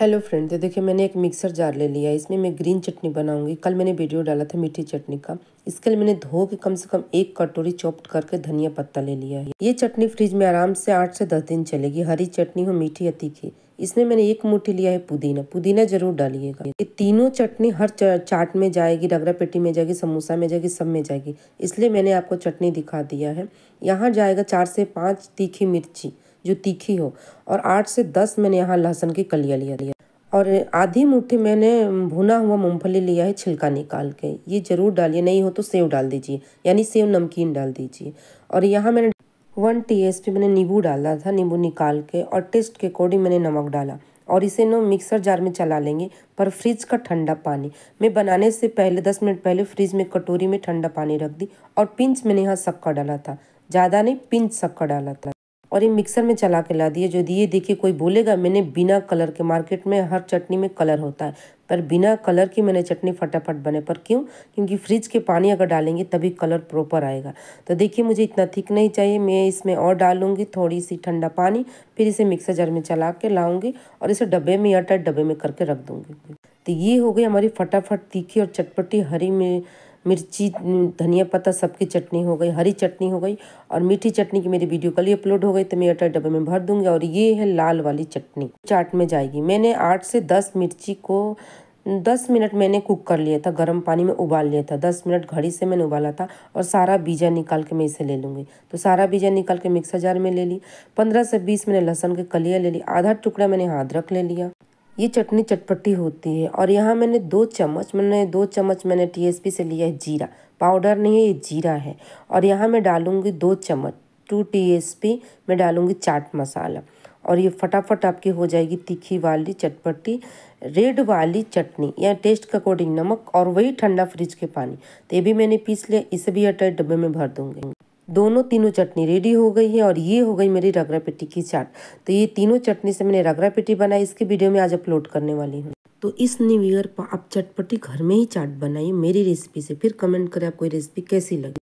hello friend तो देखिए मैंने एक मिक्सर जार ले लिया इसमें मैं ग्रीन चटनी बनाऊंगी कल मैंने वीडियो डाला था मीठी चटनी का इसके लिए मैंने धो के कम से कम एक कटोरी चॉप्ड करके धनिया पत्ता ले लिया है ये चटनी फ्रिज में आराम से आठ से दस दिन चलेगी हरी चटनी हो मीठी या तीखी इसमें मैंने एक मुठ्ठी लिया है पुदीना पुदीना जरूर डालिएगा ये तीनों चटनी हर चाट में जाएगी रगड़ा पेटी में जाएगी समोसा में जाएगी सब में जाएगी इसलिए मैंने आपको चटनी दिखा दिया है यहाँ जाएगा चार से पाँच तीखी मिर्ची जो तीखी हो और आठ से दस मैंने यहाँ लहसुन की कलिया लिया लिया और आधी मुट्ठी मैंने भुना हुआ मूँगफली लिया है छिलका निकाल के ये ज़रूर डालिए नहीं हो तो सेव डाल दीजिए यानी सेव नमकीन डाल दीजिए और यहाँ मैंने वन टीएसपी मैंने नींबू डाला था नींबू निकाल के और टेस्ट के अकॉर्डिंग मैंने नमक डाला और इसे ना मिक्सर जार में चला लेंगे पर फ्रिज का ठंडा पानी मैं बनाने से पहले दस मिनट पहले फ्रिज में कटोरी में ठंडा पानी रख दी और पिंच मैंने यहाँ शक्कर डाला था ज़्यादा नहीं पिंच शक्कर डाला था और ये मिक्सर में चला के ला दिए जो दिए देखिए कोई बोलेगा मैंने बिना कलर के मार्केट में हर चटनी में कलर होता है पर बिना कलर की मैंने चटनी फटाफट बने पर क्यों क्योंकि फ्रिज के पानी अगर डालेंगे तभी कलर प्रॉपर आएगा तो देखिए मुझे इतना थिक नहीं चाहिए मैं इसमें और डालूंगी थोड़ी सी ठंडा पानी फिर इसे मिक्सर जार में चला के लाऊंगी और इसे डब्बे में या टाइट डब्बे में करके रख दूँगी तो ये हो गई हमारी फटाफट तीखी और चटपटी हरी में मिर्ची धनिया पत्ता सबकी चटनी हो गई हरी चटनी हो गई और मीठी चटनी की मेरी वीडियो कल ही अपलोड हो गई तो मैं अटर डब्बे में भर दूंगी और ये है लाल वाली चटनी चाट में जाएगी मैंने आठ से दस मिर्ची को दस मिनट मैंने कुक कर लिया था गर्म पानी में उबाल लिया था दस मिनट घड़ी से मैंने उबाला था और सारा बीजा निकाल के मैं इसे ले लूँगी तो सारा बीजा निकाल के मिक्सर जार में ले ली पंद्रह से बीस मैंने लहसुन के कलिया ले ली आधा टुकड़ा मैंने अदरक ले लिया ये चटनी चटपटी होती है और यहाँ मैंने दो चम्मच मैंने दो चम्मच मैंने टीएसपी से लिया है जीरा पाउडर नहीं है ये जीरा है और यहाँ मैं डालूँगी दो चम्मच टू टीएसपी मैं डालूँगी चाट मसाला और ये फटाफट आपकी हो जाएगी तीखी वाली चटपटी रेड वाली चटनी या टेस्ट के अकॉर्डिंग नमक और वही ठंडा फ्रिज के पानी तो ये भी मैंने पीस लिया इसे भी अटैच डब्बे में भर दूँगी दोनों तीनों चटनी रेडी हो गई है और ये हो गई मेरी रगड़ा पिट्टी की चाट तो ये तीनों चटनी से मैंने रगड़ा पिट्टी बनाई इसके वीडियो में आज अपलोड करने वाली हूँ तो इस न्यू ईयर पर आप चटपटी घर में ही चाट बनाइए मेरी रेसिपी से फिर कमेंट करें आपको रेसिपी कैसी लगी